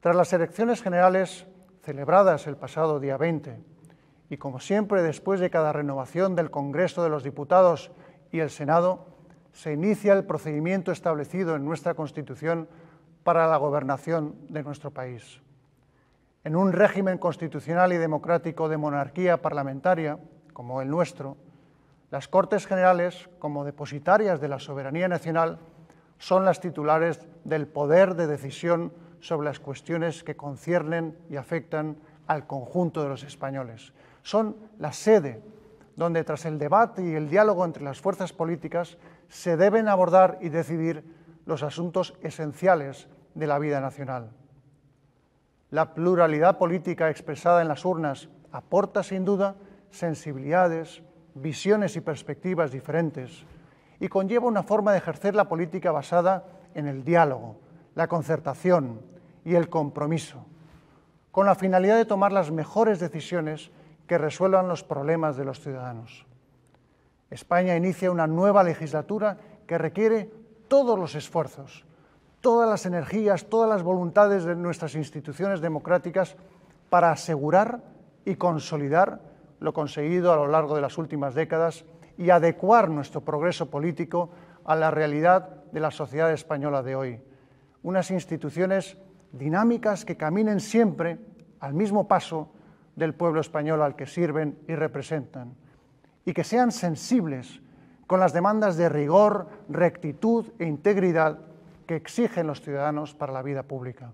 Tras las elecciones generales celebradas el pasado día 20, y como siempre después de cada renovación del Congreso de los Diputados y el Senado, se inicia el procedimiento establecido en nuestra Constitución para la gobernación de nuestro país. En un régimen constitucional y democrático de monarquía parlamentaria, como el nuestro, las Cortes Generales, como depositarias de la soberanía nacional, son las titulares del poder de decisión sobre las cuestiones que conciernen y afectan al conjunto de los españoles. Son la sede donde tras el debate y el diálogo entre las fuerzas políticas se deben abordar y decidir los asuntos esenciales de la vida nacional. La pluralidad política expresada en las urnas aporta sin duda sensibilidades, visiones y perspectivas diferentes y conlleva una forma de ejercer la política basada en el diálogo, la concertación, y el compromiso, con la finalidad de tomar las mejores decisiones que resuelvan los problemas de los ciudadanos. España inicia una nueva legislatura que requiere todos los esfuerzos, todas las energías, todas las voluntades de nuestras instituciones democráticas para asegurar y consolidar lo conseguido a lo largo de las últimas décadas y adecuar nuestro progreso político a la realidad de la sociedad española de hoy. Unas instituciones dinámicas que caminen siempre al mismo paso del pueblo español al que sirven y representan, y que sean sensibles con las demandas de rigor, rectitud e integridad que exigen los ciudadanos para la vida pública.